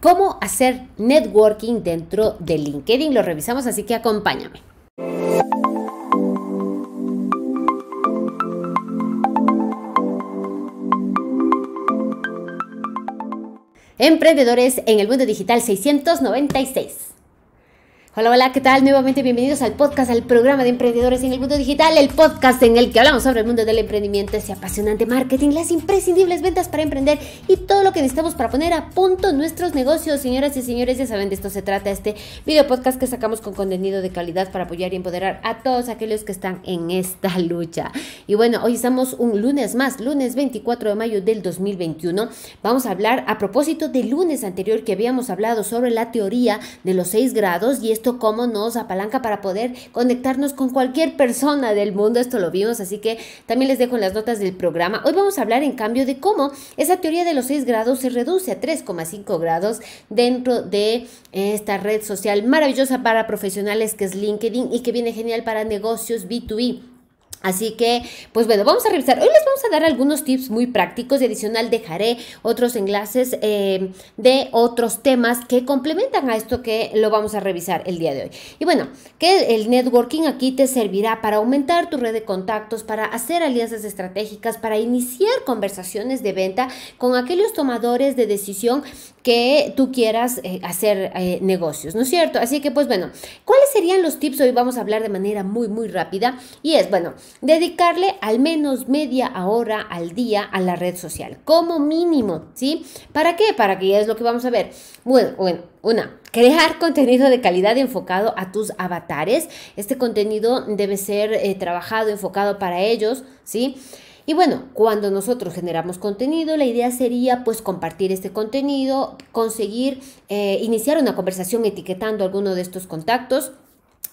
cómo hacer networking dentro de LinkedIn. Lo revisamos, así que acompáñame. Emprendedores en el Mundo Digital 696. Hola, hola, ¿qué tal? Nuevamente bienvenidos al podcast, al programa de emprendedores en el mundo digital, el podcast en el que hablamos sobre el mundo del emprendimiento, ese apasionante marketing, las imprescindibles ventas para emprender y todo lo que necesitamos para poner a punto nuestros negocios. Señoras y señores, ya saben, de esto se trata este video podcast que sacamos con contenido de calidad para apoyar y empoderar a todos aquellos que están en esta lucha. Y bueno, hoy estamos un lunes más, lunes 24 de mayo del 2021. Vamos a hablar a propósito del lunes anterior que habíamos hablado sobre la teoría de los seis grados y esto cómo nos apalanca para poder conectarnos con cualquier persona del mundo. Esto lo vimos, así que también les dejo las notas del programa. Hoy vamos a hablar en cambio de cómo esa teoría de los 6 grados se reduce a 3,5 grados dentro de eh, esta red social maravillosa para profesionales que es LinkedIn y que viene genial para negocios B2B. Así que, pues bueno, vamos a revisar. Hoy les vamos a dar algunos tips muy prácticos y adicional dejaré otros enlaces eh, de otros temas que complementan a esto que lo vamos a revisar el día de hoy. Y bueno, que el networking aquí te servirá para aumentar tu red de contactos, para hacer alianzas estratégicas, para iniciar conversaciones de venta con aquellos tomadores de decisión que tú quieras eh, hacer eh, negocios, ¿no es cierto? Así que pues bueno, ¿cuáles serían los tips? Hoy vamos a hablar de manera muy, muy rápida y es, bueno, dedicarle al menos media hora al día a la red social, como mínimo, ¿sí? ¿Para qué? Para que ya es lo que vamos a ver. Bueno, bueno, una, crear contenido de calidad enfocado a tus avatares. Este contenido debe ser eh, trabajado, enfocado para ellos, ¿sí? sí y bueno, cuando nosotros generamos contenido, la idea sería pues compartir este contenido, conseguir eh, iniciar una conversación etiquetando alguno de estos contactos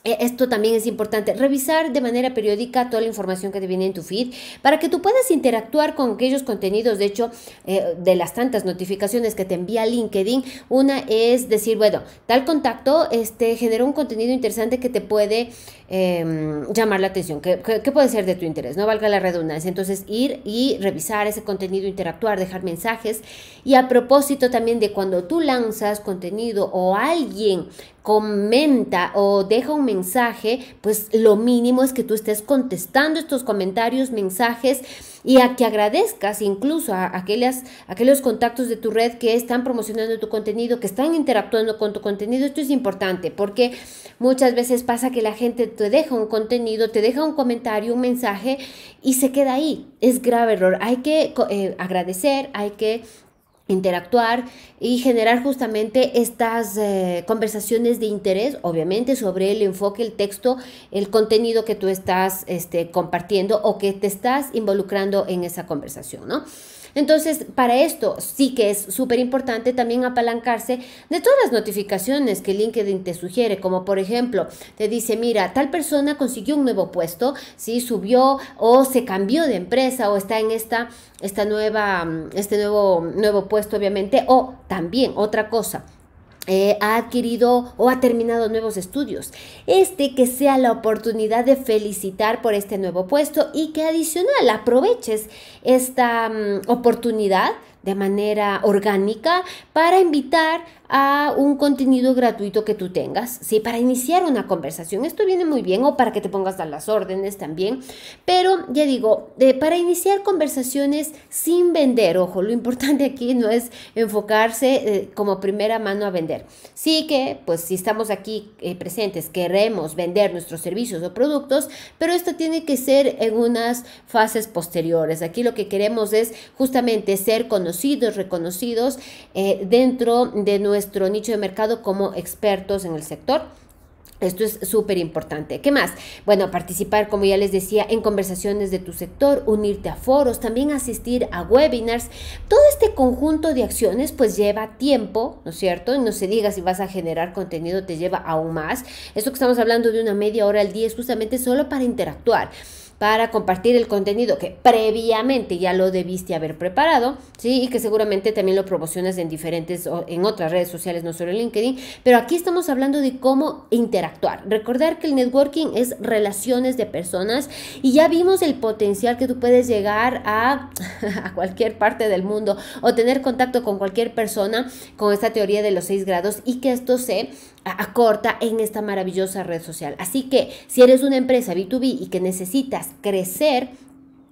e, esto también es importante, revisar de manera periódica toda la información que te viene en tu feed para que tú puedas interactuar con aquellos contenidos. De hecho, eh, de las tantas notificaciones que te envía LinkedIn, una es decir, bueno, tal contacto este, generó un contenido interesante que te puede Em, llamar la atención, que, puede ser de tu interés, no valga la redundancia. Entonces, ir y revisar ese contenido, interactuar, dejar mensajes. Y a propósito también de cuando tú lanzas contenido o alguien comenta o deja un mensaje, pues lo mínimo es que tú estés contestando estos comentarios, mensajes y a que agradezcas incluso a aquellas, aquellos contactos de tu red que están promocionando tu contenido, que están interactuando con tu contenido. Esto es importante porque muchas veces pasa que la gente te deja un contenido, te deja un comentario, un mensaje y se queda ahí. Es grave error. Hay que eh, agradecer, hay que interactuar y generar justamente estas eh, conversaciones de interés, obviamente sobre el enfoque, el texto, el contenido que tú estás este, compartiendo o que te estás involucrando en esa conversación, ¿no? Entonces, para esto sí que es súper importante también apalancarse de todas las notificaciones que LinkedIn te sugiere, como por ejemplo, te dice, mira, tal persona consiguió un nuevo puesto, ¿sí? subió o se cambió de empresa o está en esta, esta nueva, mm, este nuevo, nuevo puesto, obviamente, o también otra cosa eh, ha adquirido o ha terminado nuevos estudios. Este que sea la oportunidad de felicitar por este nuevo puesto y que adicional aproveches esta mm, oportunidad de manera orgánica para invitar a un contenido gratuito que tú tengas, ¿sí? Para iniciar una conversación. Esto viene muy bien o para que te pongas a las órdenes también. Pero ya digo, de, para iniciar conversaciones sin vender, ojo, lo importante aquí no es enfocarse eh, como primera mano a vender. Sí que, pues si estamos aquí eh, presentes, queremos vender nuestros servicios o productos, pero esto tiene que ser en unas fases posteriores. Aquí lo que queremos es justamente ser conocidos conocidos, reconocidos eh, dentro de nuestro nicho de mercado como expertos en el sector. Esto es súper importante. ¿Qué más? Bueno, participar, como ya les decía, en conversaciones de tu sector, unirte a foros, también asistir a webinars. Todo este conjunto de acciones pues lleva tiempo, ¿no es cierto? No se diga si vas a generar contenido, te lleva aún más. Esto que estamos hablando de una media hora al día es justamente solo para interactuar para compartir el contenido que previamente ya lo debiste haber preparado, ¿sí? Y que seguramente también lo promociones en diferentes, en otras redes sociales, no solo en LinkedIn, pero aquí estamos hablando de cómo interactuar. Recordar que el networking es relaciones de personas y ya vimos el potencial que tú puedes llegar a, a cualquier parte del mundo o tener contacto con cualquier persona con esta teoría de los seis grados y que esto se acorta en esta maravillosa red social. Así que si eres una empresa B2B y que necesitas crecer,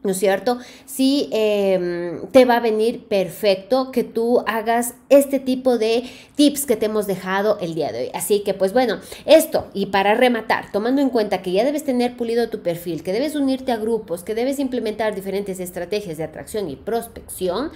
¿no es cierto? Sí em, te va a venir perfecto que tú hagas este tipo de tips que te hemos dejado el día de hoy. Así que pues bueno, esto y para rematar, tomando en cuenta que ya debes tener pulido tu perfil, que debes unirte a grupos, que debes implementar diferentes estrategias de atracción y prospección,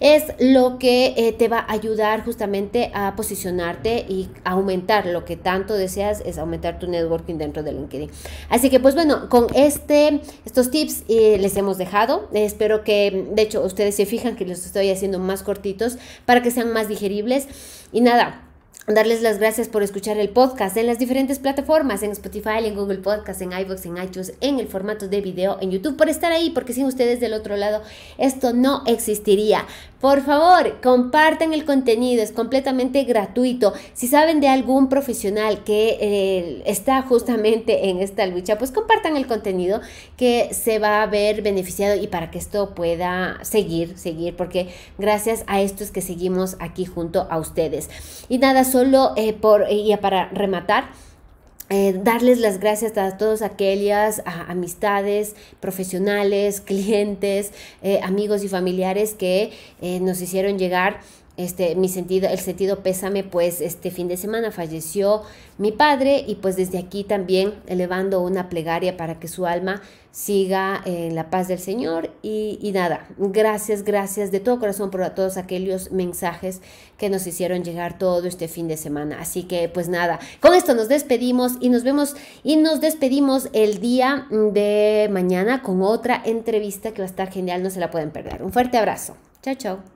es lo que eh, te va a ayudar justamente a posicionarte y aumentar lo que tanto deseas, es aumentar tu networking dentro de LinkedIn. Así que pues bueno, con este, estos tips eh, les hemos dejado. Espero que, de hecho, ustedes se fijan que los estoy haciendo más cortitos para que sean más digeribles. Y nada, darles las gracias por escuchar el podcast en las diferentes plataformas, en Spotify, en Google Podcast, en iVoox, en iTunes, en el formato de video, en YouTube, por estar ahí, porque sin ustedes del otro lado esto no existiría. Por favor, compartan el contenido, es completamente gratuito. Si saben de algún profesional que eh, está justamente en esta lucha, pues compartan el contenido que se va a ver beneficiado y para que esto pueda seguir, seguir, porque gracias a esto es que seguimos aquí junto a ustedes. Y nada, solo eh, por, para rematar. Eh, darles las gracias a todos aquellas amistades, profesionales, clientes, eh, amigos y familiares que eh, nos hicieron llegar este, mi sentido, el sentido pésame, pues este fin de semana falleció mi padre y pues desde aquí también elevando una plegaria para que su alma siga en la paz del Señor y, nada, gracias, gracias de todo corazón por todos aquellos mensajes que nos hicieron llegar todo este fin de semana. Así que pues nada, con esto nos despedimos y nos vemos y nos despedimos el día de mañana con otra entrevista que va a estar genial, no se la pueden perder. Un fuerte abrazo. Chao, chao.